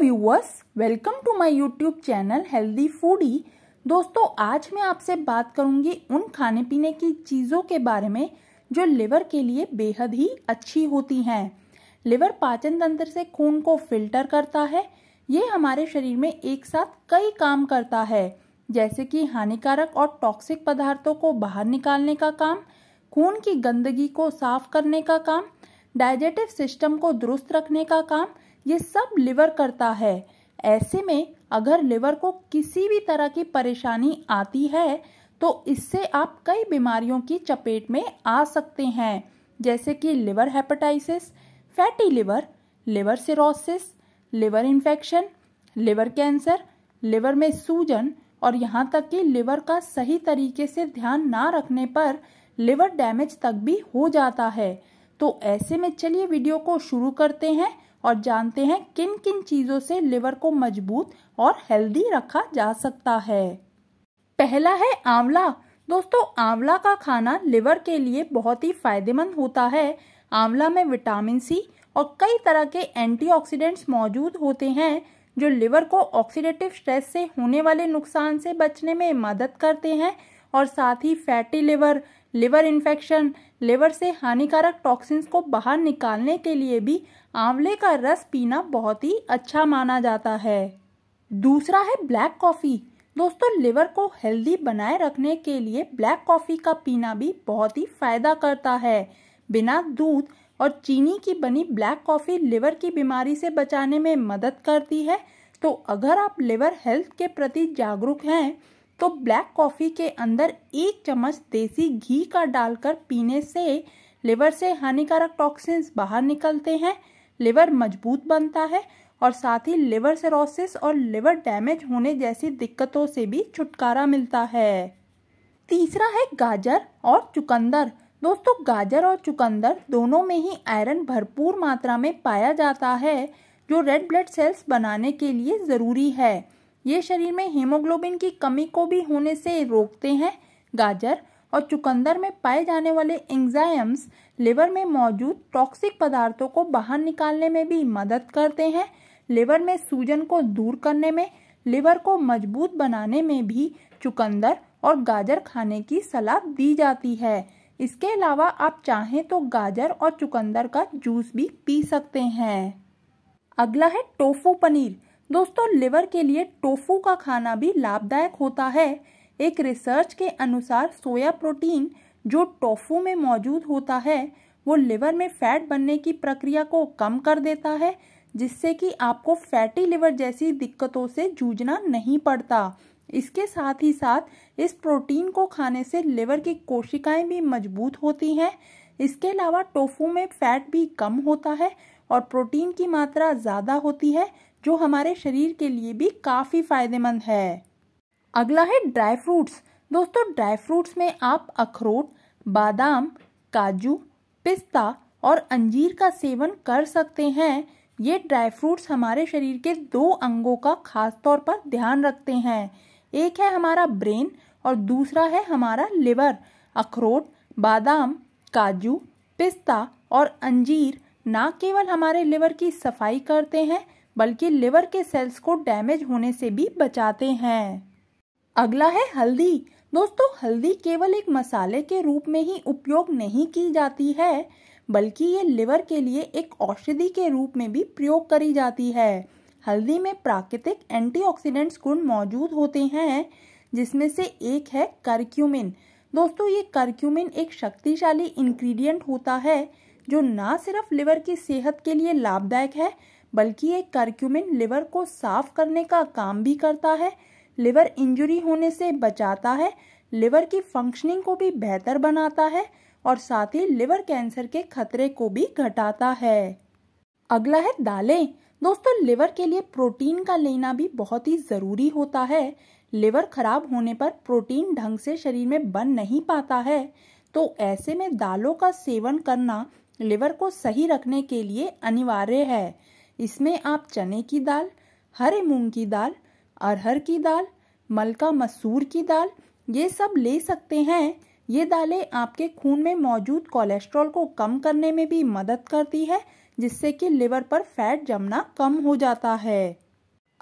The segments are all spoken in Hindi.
viewers welcome to my YouTube channel healthy foodie दोस्तों आज मैं आपसे बात करूंगी उन खाने पीने की चीज़ों के बारे में जो लिवर के लिए बेहद ही अच्छी होती हैं लिवर पाचन तंत्र से खून को फिल्टर करता है ये हमारे शरीर में एक साथ कई काम करता है जैसे कि हानिकारक और टॉक्सिक पदार्थों को बाहर निकालने का काम खून की गंदगी को साफ करने का काम डाइजेटिव सिस्टम को दुरुस्त रखने का काम ये सब लिवर करता है ऐसे में अगर लिवर को किसी भी तरह की परेशानी आती है तो इससे आप कई बीमारियों की चपेट में आ सकते हैं जैसे कि liver hepatitis fatty liver liver cirrhosis liver infection liver cancer liver में सूजन और यहाँ तक कि लिवर का सही तरीके से ध्यान ना रखने पर लिवर डैमेज तक भी हो जाता है तो ऐसे में चलिए वीडियो को शुरू करते हैं और जानते हैं किन किन चीज़ों से लिवर को मजबूत और हेल्दी रखा जा सकता है पहला है आंवला दोस्तों आंवला का खाना लिवर के लिए बहुत ही फायदेमंद होता है आंवला में विटामिन सी और कई तरह के एंटीऑक्सीडेंट्स मौजूद होते हैं जो लिवर को ऑक्सीडेटिव स्ट्रेस से होने वाले नुकसान से बचने में मदद करते हैं और साथ ही fatty liver liver infection liver से हानिकारक टॉक्सिन्स को बाहर निकालने के लिए भी आंवले का रस पीना बहुत ही अच्छा माना जाता है दूसरा है ब्लैक कॉफ़ी दोस्तों लिवर को हेल्दी बनाए रखने के लिए ब्लैक कॉफ़ी का पीना भी बहुत ही फायदा करता है बिना दूध और चीनी की बनी ब्लैक कॉफ़ी लिवर की बीमारी से बचाने में मदद करती है तो अगर आप लिवर हेल्थ के प्रति जागरूक हैं तो ब्लैक कॉफ़ी के अंदर एक चम्मच देसी घी का डालकर पीने से लिवर से हानिकारक टॉक्सिन्स बाहर निकलते हैं लिवर मजबूत बनता है और साथ ही लिवर सेरोसिस और लिवर डैमेज होने जैसी दिक्कतों से भी छुटकारा मिलता है तीसरा है गाजर और चुकंदर दोस्तों गाजर और चुकंदर दोनों में ही आयरन भरपूर मात्रा में पाया जाता है जो रेड ब्लड सेल्स बनाने के लिए ज़रूरी है ये शरीर में हीमोग्लोबिन की कमी को भी होने से रोकते हैं गाजर और चुकंदर में पाए जाने वाले एंजाइम्स लिवर में मौजूद टॉक्सिक पदार्थों को बाहर निकालने में भी मदद करते हैं लिवर में सूजन को दूर करने में लिवर को मजबूत बनाने में भी चुकंदर और गाजर खाने की सलाह दी जाती है इसके अलावा आप चाहें तो गाजर और चुकंदर का जूस भी पी सकते हैं अगला है टोफू पनीर दोस्तों लिवर के लिए टोफू का खाना भी लाभदायक होता है एक रिसर्च के अनुसार सोया प्रोटीन जो टोफू में मौजूद होता है वो लिवर में फैट बनने की प्रक्रिया को कम कर देता है जिससे कि आपको फैटी लिवर जैसी दिक्कतों से जूझना नहीं पड़ता इसके साथ ही साथ इस प्रोटीन को खाने से लिवर की कोशिकाएं भी मजबूत होती हैं इसके अलावा टोफू में फैट भी कम होता है और प्रोटीन की मात्रा ज़्यादा होती है जो हमारे शरीर के लिए भी काफ़ी फ़ायदेमंद है अगला है ड्राई फ्रूट्स दोस्तों ड्राई फ्रूट्स में आप अखरोट बादाम काजू पिस्ता और अंजीर का सेवन कर सकते हैं ये ड्राई फ्रूट्स हमारे शरीर के दो अंगों का खास तौर पर ध्यान रखते हैं एक है हमारा ब्रेन और दूसरा है हमारा लिवर अखरोट बादाम काजू पिस्ता और अंजीर ना केवल हमारे लिवर की सफाई करते हैं बल्कि लिवर के सेल्स को डैमेज होने से भी बचाते हैं अगला है हल्दी दोस्तों हल्दी केवल एक मसाले के रूप में ही उपयोग नहीं की जाती है बल्कि ये लिवर के लिए एक औषधि के रूप में भी प्रयोग करी जाती है हल्दी में प्राकृतिक एंटीऑक्सीडेंट्स गुण मौजूद होते हैं जिसमें से एक है करक्यूमिन दोस्तों ये करक्यूमिन एक शक्तिशाली इंग्रेडिएंट होता है जो ना सिर्फ लिवर की सेहत के लिए लाभदायक है बल्कि ये करक्यूमिन लिवर को साफ करने का काम भी करता है लिवर इंजरी होने से बचाता है लिवर की फंक्शनिंग को भी बेहतर बनाता है और साथ ही लिवर कैंसर के खतरे को भी घटाता है अगला है दालें दोस्तों लिवर के लिए प्रोटीन का लेना भी बहुत ही ज़रूरी होता है लिवर खराब होने पर प्रोटीन ढंग से शरीर में बन नहीं पाता है तो ऐसे में दालों का सेवन करना लिवर को सही रखने के लिए अनिवार्य है इसमें आप चने की दाल हरे मूंग की दाल अरहर की दाल मलका मसूर की दाल ये सब ले सकते हैं ये दालें आपके खून में मौजूद कोलेस्ट्रॉल को कम करने में भी मदद करती है जिससे कि लिवर पर फैट जमना कम हो जाता है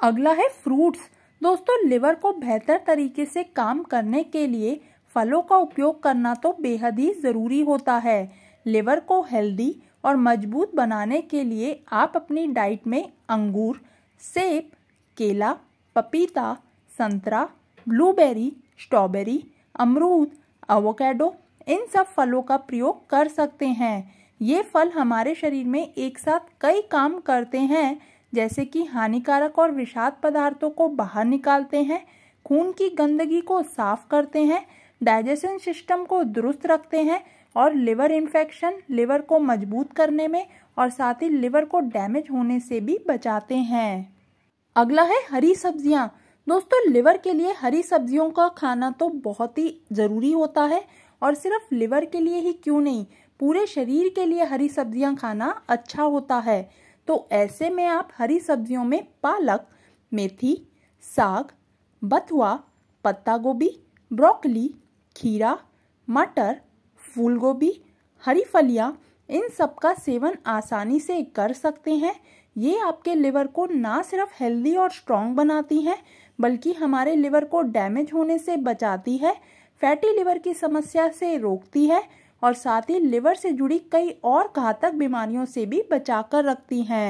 अगला है फ्रूट्स दोस्तों लिवर को बेहतर तरीके से काम करने के लिए फलों का उपयोग करना तो बेहद ही ज़रूरी होता है लिवर को हेल्दी और मजबूत बनाने के लिए आप अपनी डाइट में अंगूर सेब केला पपीता संतरा ब्लूबेरी स्ट्रॉबेरी अमरूद एवोकेडो इन सब फलों का प्रयोग कर सकते हैं ये फल हमारे शरीर में एक साथ कई काम करते हैं जैसे कि हानिकारक और विषाद पदार्थों को बाहर निकालते हैं खून की गंदगी को साफ करते हैं डाइजेशन सिस्टम को दुरुस्त रखते हैं और लिवर इन्फेक्शन लिवर को मजबूत करने में और साथ ही लिवर को डैमेज होने से भी बचाते हैं अगला है हरी सब्जियां दोस्तों लिवर के लिए हरी सब्जियों का खाना तो बहुत ही ज़रूरी होता है और सिर्फ लिवर के लिए ही क्यों नहीं पूरे शरीर के लिए हरी सब्जियां खाना अच्छा होता है तो ऐसे में आप हरी सब्जियों में पालक मेथी साग बथुआ पत्ता गोभी ब्रोकली खीरा मटर फूलगोभी हरी फलियाँ इन सब का सेवन आसानी से कर सकते हैं ये आपके लिवर को ना सिर्फ हेल्दी और स्ट्रॉन्ग बनाती हैं बल्कि हमारे लिवर को डैमेज होने से बचाती है फैटी लिवर की समस्या से रोकती है और साथ ही लिवर से जुड़ी कई और घातक बीमारियों से भी बचा कर रखती हैं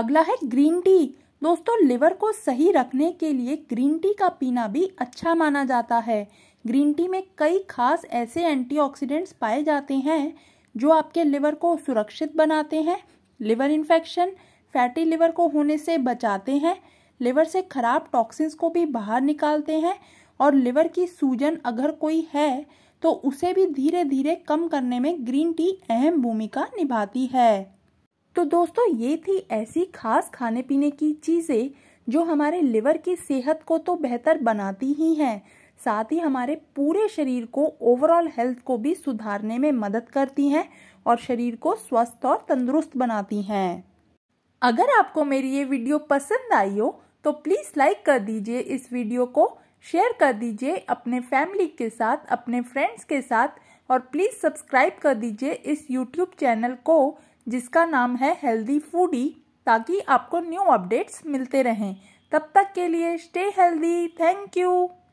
अगला है ग्रीन टी दोस्तों लिवर को सही रखने के लिए ग्रीन टी का पीना भी अच्छा माना जाता है ग्रीन टी में कई खास ऐसे एंटीऑक्सीडेंट्स पाए जाते हैं जो आपके लिवर को सुरक्षित बनाते हैं लिवर इन्फेक्शन फैटी लिवर को होने से बचाते हैं लिवर से खराब टॉक्सिन्स को भी बाहर निकालते हैं और लिवर की सूजन अगर कोई है तो उसे भी धीरे धीरे कम करने में ग्रीन टी अहम भूमिका निभाती है तो दोस्तों ये थी ऐसी खास खाने पीने की चीज़ें जो हमारे लिवर की सेहत को तो बेहतर बनाती ही हैं साथ ही हमारे पूरे शरीर को ओवरऑल हेल्थ को भी सुधारने में मदद करती हैं और शरीर को स्वस्थ और तंदुरुस्त बनाती हैं अगर आपको मेरी ये वीडियो पसंद आई हो तो प्लीज़ लाइक कर दीजिए इस वीडियो को शेयर कर दीजिए अपने फैमिली के साथ अपने फ्रेंड्स के साथ और प्लीज़ सब्सक्राइब कर दीजिए इस यूट्यूब चैनल को जिसका नाम है हेल्दी फूडी ताकि आपको न्यू अपडेट्स मिलते रहें तब तक के लिए स्टे हेल्दी थैंक यू